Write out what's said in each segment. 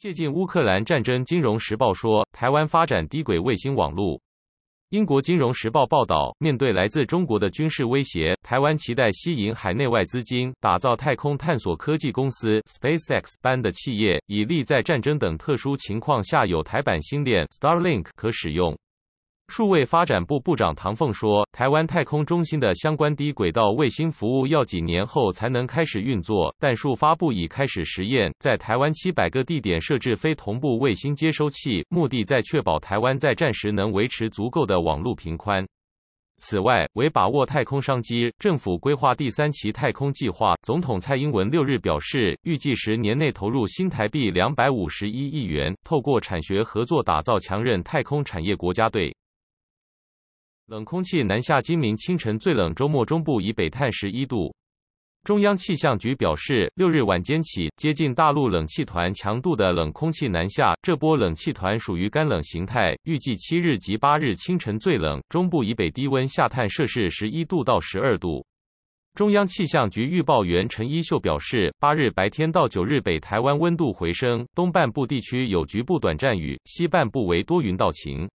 借鉴乌克兰战争，金融时报说，台湾发展低轨卫星网络。英国金融时报报道，面对来自中国的军事威胁，台湾期待吸引海内外资金，打造太空探索科技公司 SpaceX 般的企业，以利在战争等特殊情况下有台版星链 Starlink 可使用。数位发展部部长唐凤说，台湾太空中心的相关低轨道卫星服务要几年后才能开始运作，但数发布已开始实验，在台湾七百个地点设置非同步卫星接收器，目的在确保台湾在战时能维持足够的网络频宽。此外，为把握太空商机，政府规划第三期太空计划。总统蔡英文六日表示，预计十年内投入新台币两百五十一亿元，透过产学合作打造强韧太空产业国家队。冷空气南下，今明清晨最冷，周末中部以北探十一度。中央气象局表示，六日晚间起接近大陆冷气团强度的冷空气南下，这波冷气团属于干冷形态，预计七日及八日清晨最冷，中部以北低温下探摄氏十一度到十二度。中央气象局预报员陈一秀表示，八日白天到九日北台湾温度回升，东半部地区有局部短暂雨，西半部为多云到晴。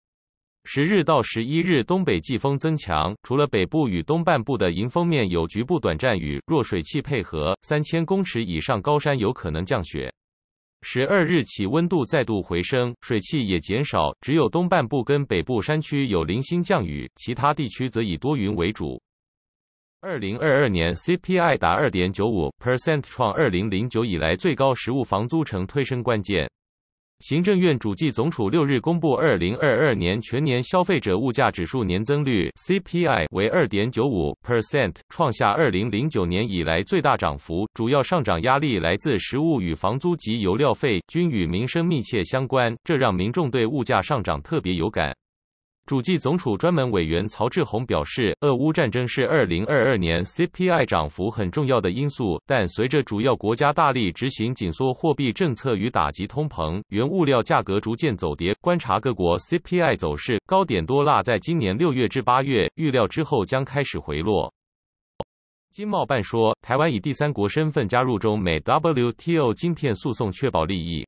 十日到十一日，东北季风增强，除了北部与东半部的迎风面有局部短暂雨，弱水汽配合三千公尺以上高山有可能降雪。十二日起温度再度回升，水汽也减少，只有东半部跟北部山区有零星降雨，其他地区则以多云为主。二零二二年 CPI 达二点九五 percent，创二零零九以来最高，食物房租成推升关键。行政院主计总署六日公布，二零二二年全年消费者物价指数年增率 （CPI） 为二点九五 percent，创下二零零九年以来最大涨幅。主要上涨压力来自食物与房租及油料费，均与民生密切相关，这让民众对物价上涨特别有感。主计总署专门委员曹志宏表示，俄乌战争是2022年 CPI 涨幅很重要的因素，但随着主要国家大力执行紧缩货币政策与打击通膨，原物料价格逐渐走跌。观察各国 CPI 走势，高点多辣在今年六月至八月预料之后将开始回落。经贸办说，台湾以第三国身份加入中美 WTO 晶片诉讼，确保利益。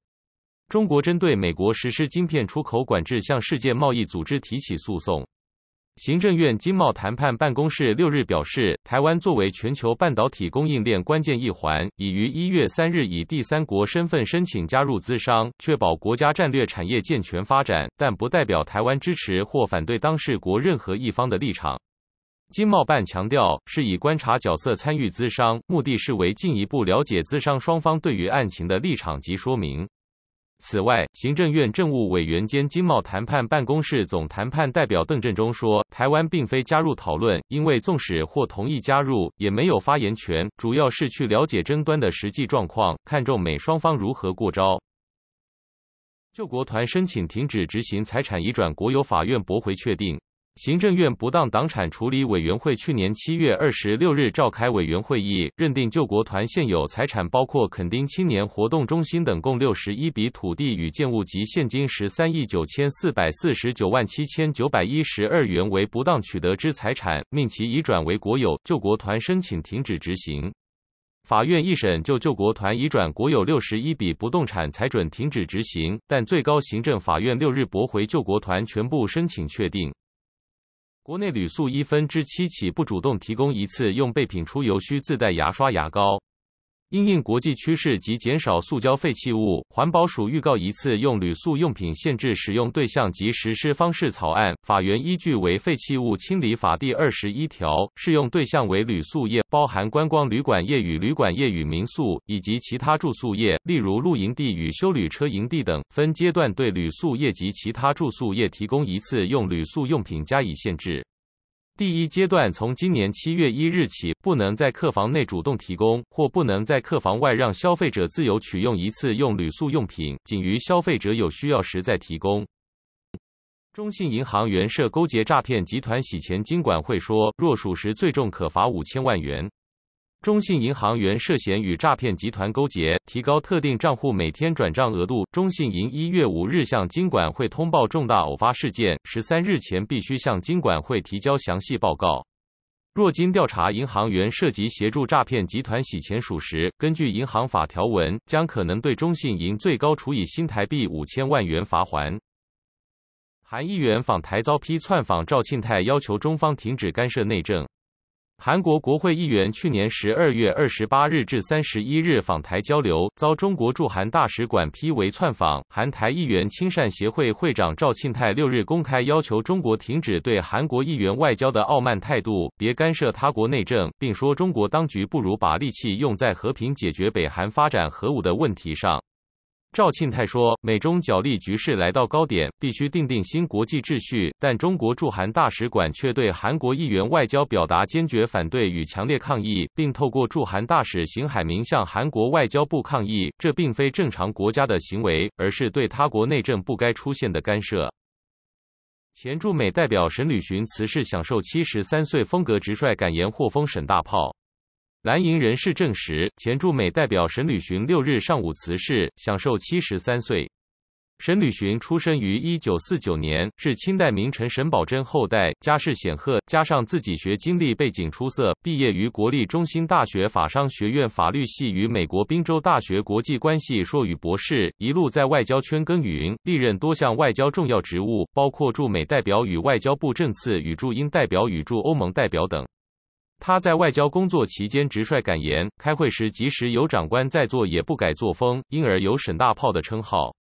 中国针对美国实施晶片出口管制，向世界贸易组织提起诉讼。行政院经贸谈判办公室六日表示，台湾作为全球半导体供应链关键一环，已于一月三日以第三国身份申请加入资商，确保国家战略产业健全发展，但不代表台湾支持或反对当事国任何一方的立场。经贸办强调，是以观察角色参与资商，目的是为进一步了解资商双方对于案情的立场及说明。此外，行政院政务委员兼经贸谈判办公室总谈判代表邓振中说，台湾并非加入讨论，因为纵使或同意加入，也没有发言权，主要是去了解争端的实际状况，看中美双方如何过招。救国团申请停止执行财产移转，国有法院驳回确定。行政院不当党产处理委员会去年七月二十六日召开委员会议，认定救国团现有财产包括垦丁青年活动中心等共六十一笔土地与建物及现金十三亿九千四百四十九万七千九百一十二元为不当取得之财产，命其已转为国有。救国团申请停止执行，法院一审就救国团已转国有六十一笔不动产裁准停止执行，但最高行政法院六日驳回救国团全部申请，确定。国内旅宿一分之七起不主动提供一次用备品，出游需自带牙刷、牙膏。应应国际趋势及减少塑胶废弃物，环保署预告一次用铝塑用品限制使用对象及实施方式草案。法源依据为废弃物清理法第二十一条，适用对象为铝塑业，包含观光旅馆业与旅馆业与民宿以及其他住宿业，例如露营地与休旅车营地等。分阶段对旅宿业及其他住宿业提供一次用铝塑用品加以限制。第一阶段，从今年七月一日起，不能在客房内主动提供，或不能在客房外让消费者自由取用一次用铝塑用品，仅于消费者有需要时再提供。中信银行原设勾结诈骗集团洗钱经管会说，若属实，最重可罚五千万元。中信银行原涉嫌与诈骗集团勾结，提高特定账户每天转账额度。中信银一月五日向金管会通报重大偶发事件，十三日前必须向金管会提交详细报告。若经调查，银行员涉及协助诈骗集团洗钱属实，根据银行法条文，将可能对中信银最高处以新台币五千万元罚还。韩议员访台遭批窜访，赵庆泰要求中方停止干涉内政。韩国国会议员去年十二月二十八日至三十一日访台交流，遭中国驻韩大使馆批为窜访。韩台议员亲善协会会长赵庆泰六日公开要求中国停止对韩国议员外交的傲慢态度，别干涉他国内政，并说中国当局不如把力气用在和平解决北韩发展核武的问题上。赵庆泰说，美中角力局势来到高点，必须定定新国际秩序。但中国驻韩大使馆却对韩国议员外交表达坚决反对与强烈抗议，并透过驻韩大使邢海明向韩国外交部抗议，这并非正常国家的行为，而是对他国内政不该出现的干涉。前驻美代表沈履寻辞世，享受七十三岁，风格直率，敢言获封沈大炮。蓝营人士证实，前驻美代表沈履洵六日上午辞世，享受七十三岁。沈履洵出生于一九四九年，是清代名臣沈葆桢后代，家世显赫，加上自己学经历背景出色，毕业于国立中心大学法商学院法律系与美国宾州大学国际关系硕与博士，一路在外交圈耕耘，历任多项外交重要职务，包括驻美代表与外交部政次与驻英代表与驻欧盟代表等。他在外交工作期间直率敢言，开会时即使有长官在座也不改作风，因而有“沈大炮”的称号。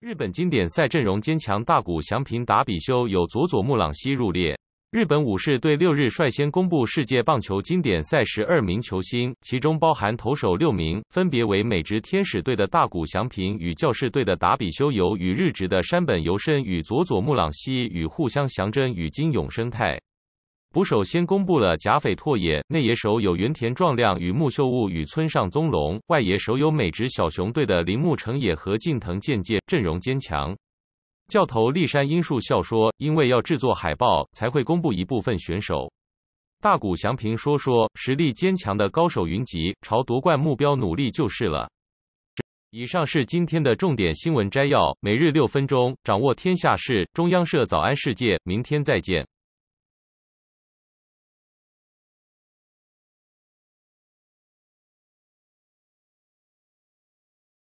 日本经典赛阵容坚强，大谷翔平、打比修有、佐佐木朗希入列。日本武士队六日率先公布世界棒球经典赛十二名球星，其中包含投手六名，分别为美职天使队的大谷翔平与教士队的达比修由与日职的山本由伸与佐佐木朗希与互相祥真与金永生态。捕首先公布了甲斐拓也内野手有原田壮亮与木秀悟与村上宗隆外野手有美职小熊队的铃木成也和近藤健介，阵容坚强。教头立山英树笑说：“因为要制作海报，才会公布一部分选手。”大谷祥平说：“说实力坚强的高手云集，朝夺冠目标努力就是了。”以上是今天的重点新闻摘要，每日六分钟掌握天下事。中央社早安世界，明天再见。